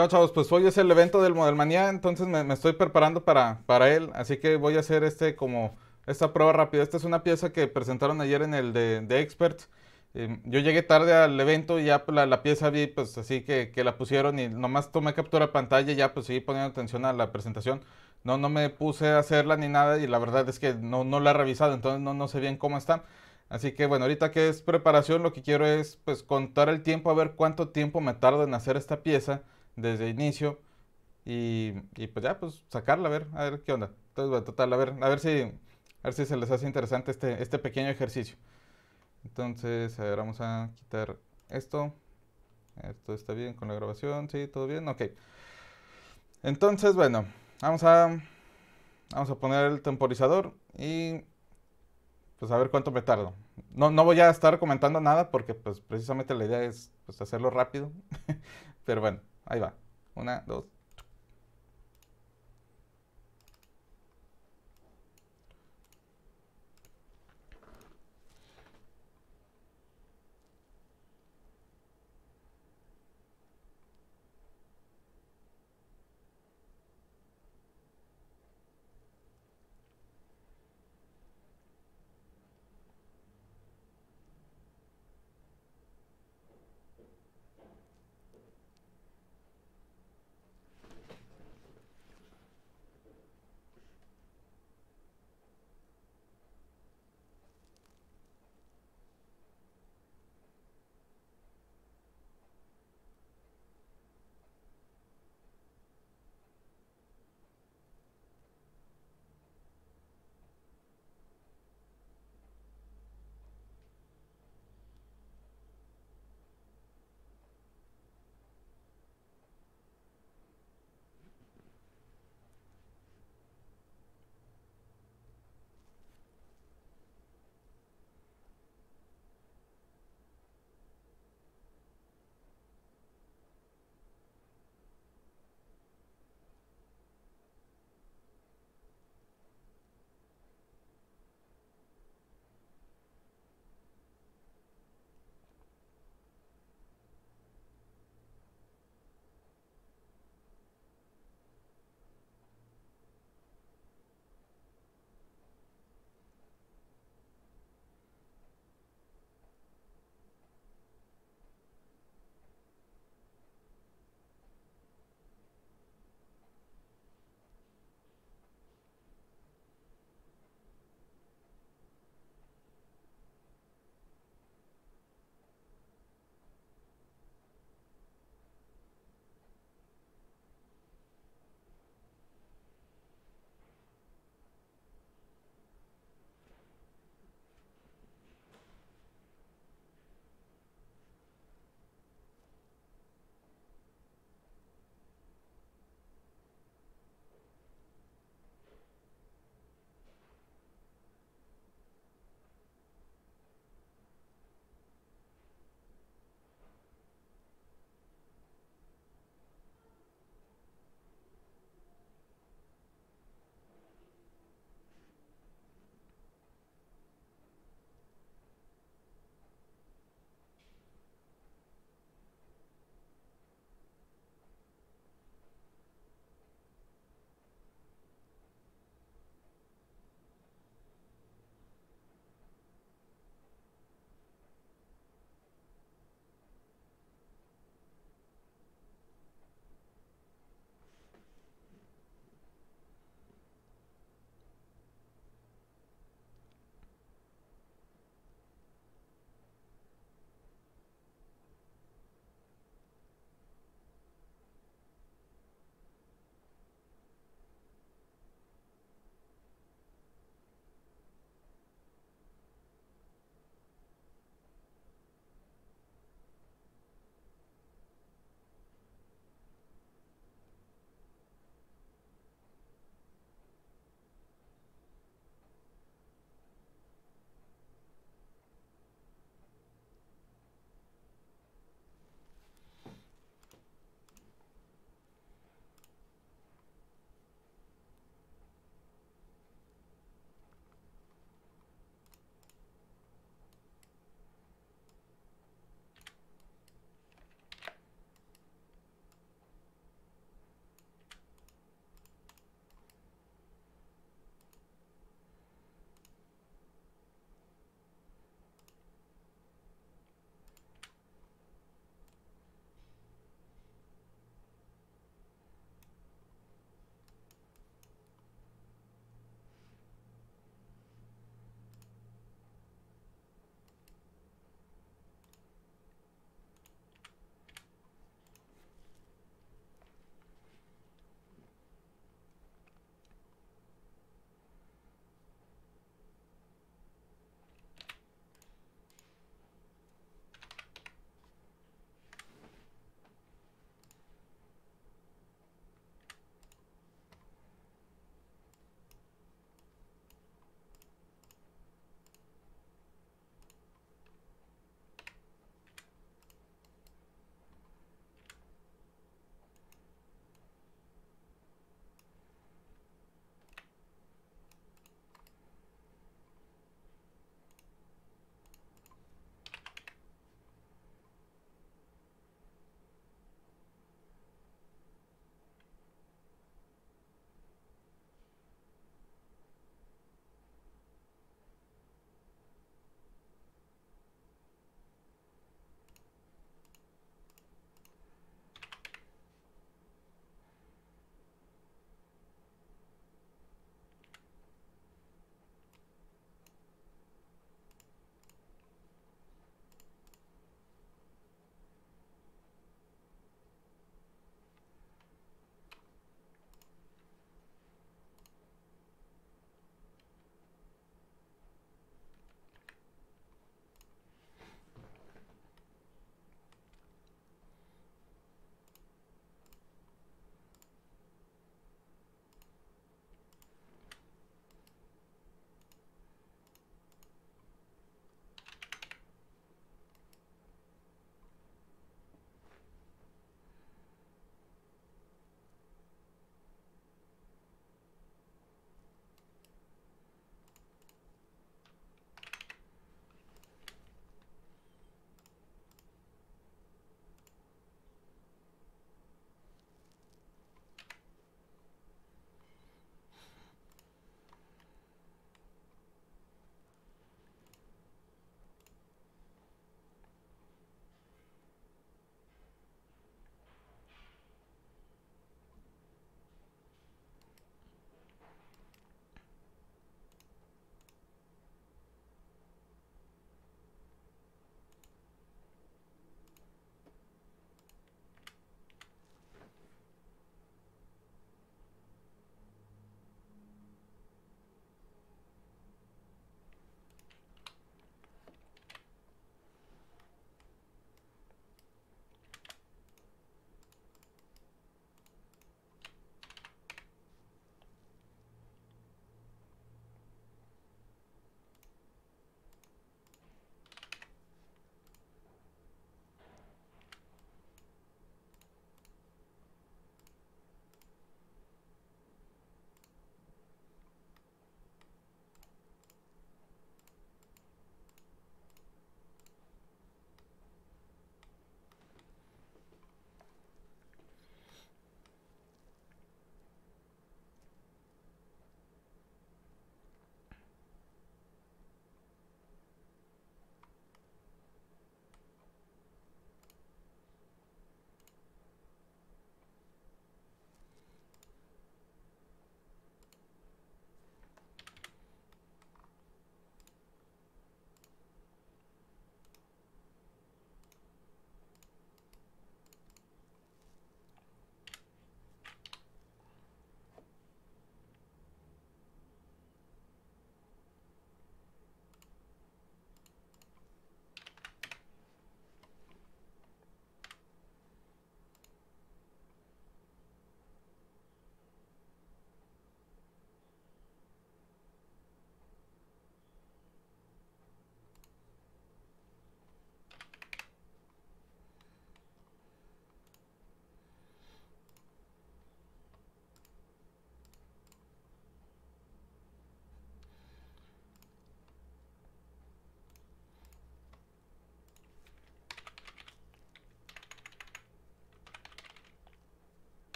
onda chavos. Pues hoy es el evento del Modelmanía, entonces me, estoy preparando para, para él. Así que voy a hacer este como esta prueba rápida. Esta es una pieza que presentaron ayer en el de, de em, yo llegué tarde al evento y ya pues, la, la pieza vi, pues así que, que, la pusieron y nomás tomé captura pantalla y ya pues seguí poniendo atención a la presentación. No, no me puse a hacerla ni nada y la verdad es que no, no la he revisado, entonces no, no sé bien cómo está Así que bueno, ahorita que es preparación, lo que quiero es pues contar el tiempo, a ver cuánto tiempo me tardo en hacer esta pieza desde inicio y, pues ya, pues sacarla, a ver, a ver qué onda. Entonces, total, a ver, a ver si, a ver si se les hace interesante este, este pequeño ejercicio. Entonces, a ver, vamos a quitar esto. Esto está bien con la grabación, sí, todo bien, ok. Entonces, bueno, vamos a, vamos a poner el temporizador y pues a ver cuánto me tardo. No, no voy a estar comentando nada porque pues precisamente la idea es pues, hacerlo rápido, pero bueno. Ahí va. Una, dos,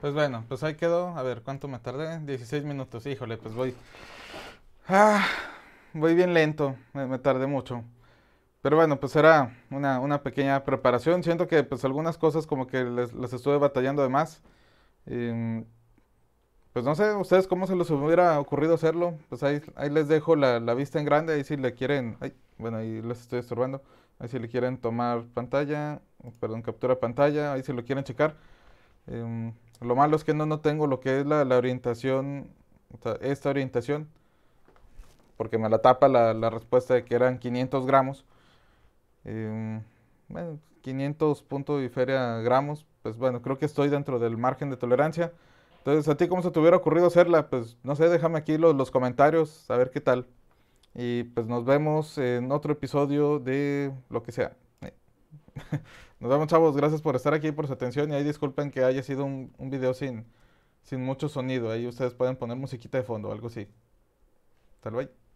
Pues bueno, pues ahí quedó. A ver, ¿cuánto me tardé? 16 minutos. Híjole, pues voy. Ah, voy bien lento. Me, tardé mucho. Pero bueno, pues era una, pequeña preparación. Siento que pues algunas cosas como que les, estuve batallando de em, pues no sé, ustedes cómo se les hubiera ocurrido hacerlo. Pues ahí, les dejo la, vista en grande. Ahí si le quieren... bueno, ahí les estoy estorbando. Ahí si le quieren tomar pantalla. Perdón, captura pantalla. Ahí si lo quieren checar. Eh, lo malo es que no, no tengo lo que es la, orientación, esta orientación, porque me la tapa la, respuesta de que eran 500 gramos. Em, bueno, 500 punto y feria gramos, pues bueno, creo que estoy dentro del margen de tolerancia. Entonces, ¿a ti cómo se te hubiera ocurrido hacerla? Pues no sé, déjame aquí los, los comentarios, a ver qué tal. Y pues nos vemos en otro episodio de lo que sea. Nos vemos, chavos. Gracias por estar aquí, por su atención. Y ahí disculpen que haya sido un, un video sin, sin mucho sonido. Ahí ustedes pueden poner musiquita de fondo o algo así. Tal luego.